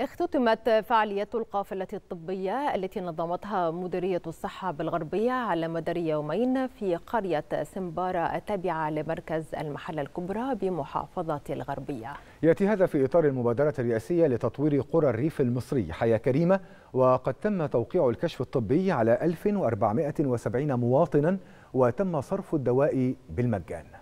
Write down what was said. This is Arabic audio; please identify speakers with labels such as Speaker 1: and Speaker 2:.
Speaker 1: اختتمت فعالية القافلة الطبية التي نظمتها مديرية الصحة بالغربية على مدار يومين في قرية سمبارة التابعة لمركز المحلة الكبرى بمحافظة الغربية
Speaker 2: يأتي هذا في إطار المبادرة الرئاسية لتطوير قرى الريف المصري حياة كريمة وقد تم توقيع الكشف الطبي على 1470 مواطنا وتم صرف الدواء بالمجان